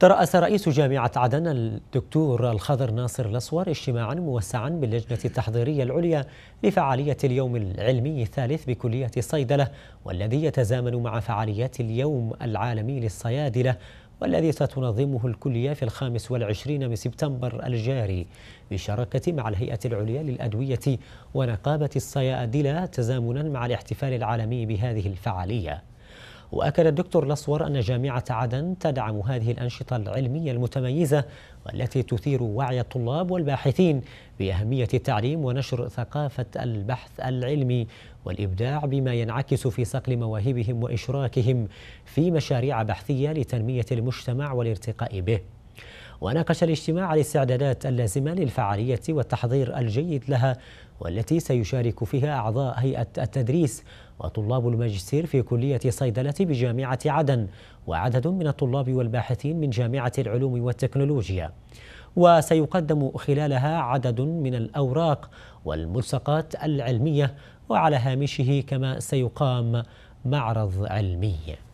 ترأس رئيس جامعة عدن الدكتور الخضر ناصر الأسور اجتماعا موسعا باللجنة التحضيرية العليا لفعالية اليوم العلمي الثالث بكلية الصيدلة والذي يتزامن مع فعاليات اليوم العالمي للصيادلة والذي ستنظمه الكلية في الخامس والعشرين من سبتمبر الجاري بالشراكة مع الهيئة العليا للأدوية ونقابة الصيادلة تزامنا مع الاحتفال العالمي بهذه الفعالية وأكد الدكتور لصور أن جامعة عدن تدعم هذه الأنشطة العلمية المتميزة والتي تثير وعي الطلاب والباحثين بأهمية التعليم ونشر ثقافة البحث العلمي والإبداع بما ينعكس في صقل مواهبهم وإشراكهم في مشاريع بحثية لتنمية المجتمع والارتقاء به وناقش الاجتماع الاستعدادات اللازمة للفعالية والتحضير الجيد لها والتي سيشارك فيها أعضاء هيئة التدريس وطلاب الماجستير في كلية صيدلة بجامعة عدن وعدد من الطلاب والباحثين من جامعة العلوم والتكنولوجيا وسيقدم خلالها عدد من الأوراق والملصقات العلمية وعلى هامشه كما سيقام معرض علمي